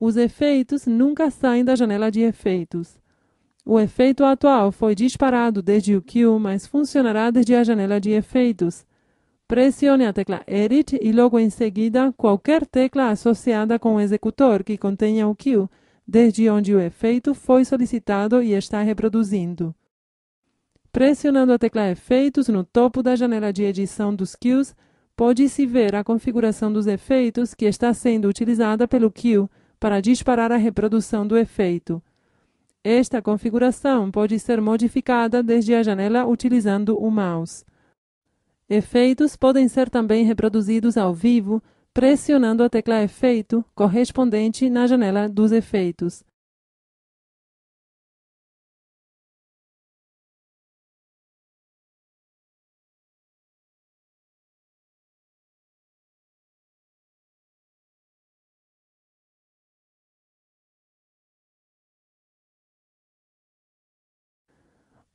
Os efeitos nunca saem da janela de efeitos. O efeito atual foi disparado desde o Q, mas funcionará desde a janela de efeitos. Pressione a tecla Edit e logo em seguida qualquer tecla associada com o executor que contenha o Q, desde onde o efeito foi solicitado e está reproduzindo. Pressionando a tecla Efeitos no topo da janela de edição dos Qs, pode-se ver a configuração dos efeitos que está sendo utilizada pelo Q para disparar a reprodução do efeito. Esta configuração pode ser modificada desde a janela utilizando o mouse. Efeitos podem ser também reproduzidos ao vivo pressionando a tecla Efeito correspondente na janela dos efeitos.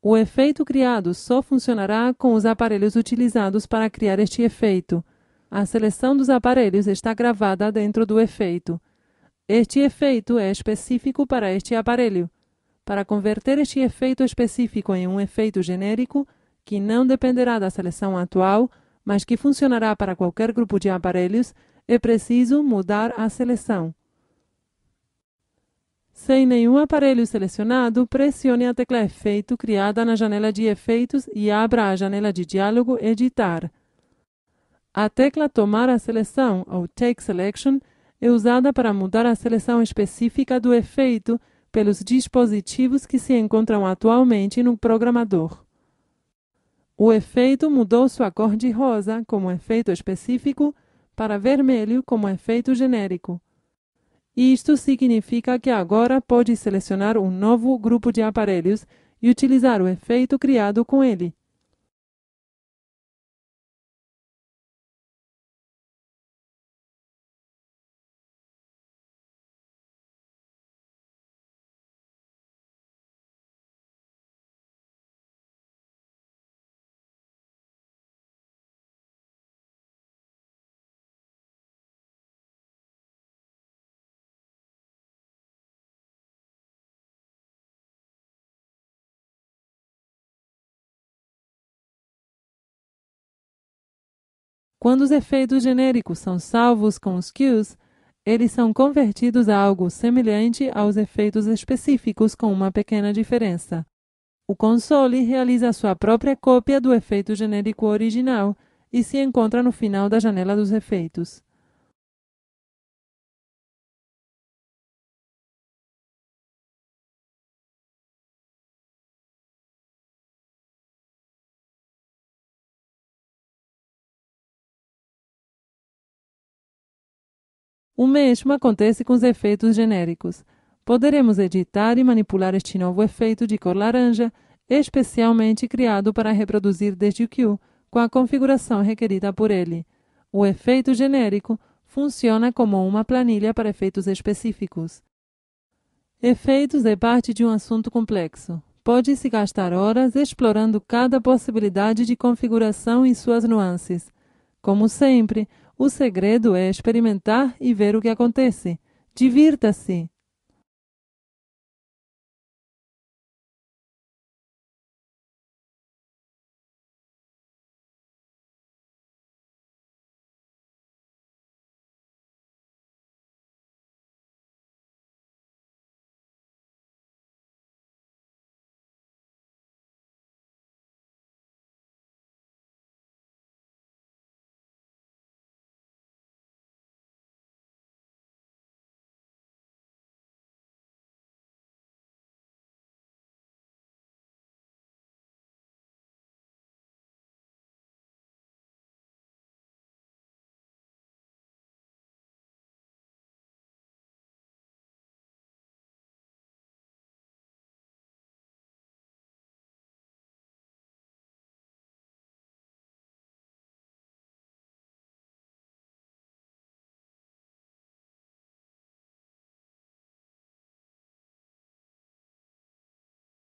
O efeito criado só funcionará com os aparelhos utilizados para criar este efeito. A seleção dos aparelhos está gravada dentro do efeito. Este efeito é específico para este aparelho. Para converter este efeito específico em um efeito genérico, que não dependerá da seleção atual, mas que funcionará para qualquer grupo de aparelhos, é preciso mudar a seleção. Sem nenhum aparelho selecionado, pressione a tecla Efeito criada na janela de efeitos e abra a janela de diálogo Editar. A tecla Tomar a seleção, ou Take Selection, é usada para mudar a seleção específica do efeito pelos dispositivos que se encontram atualmente no programador. O efeito mudou sua cor de rosa como efeito específico para vermelho como efeito genérico isto significa que agora pode selecionar um novo grupo de aparelhos e utilizar o efeito criado com ele. Quando os efeitos genéricos são salvos com os cues, eles são convertidos a algo semelhante aos efeitos específicos com uma pequena diferença. O console realiza sua própria cópia do efeito genérico original e se encontra no final da janela dos efeitos. O mesmo acontece com os efeitos genéricos. Poderemos editar e manipular este novo efeito de cor laranja, especialmente criado para reproduzir desde Q, com a configuração requerida por ele. O efeito genérico funciona como uma planilha para efeitos específicos. Efeitos é parte de um assunto complexo. Pode-se gastar horas explorando cada possibilidade de configuração e suas nuances. Como sempre, o segredo é experimentar e ver o que acontece. Divirta-se.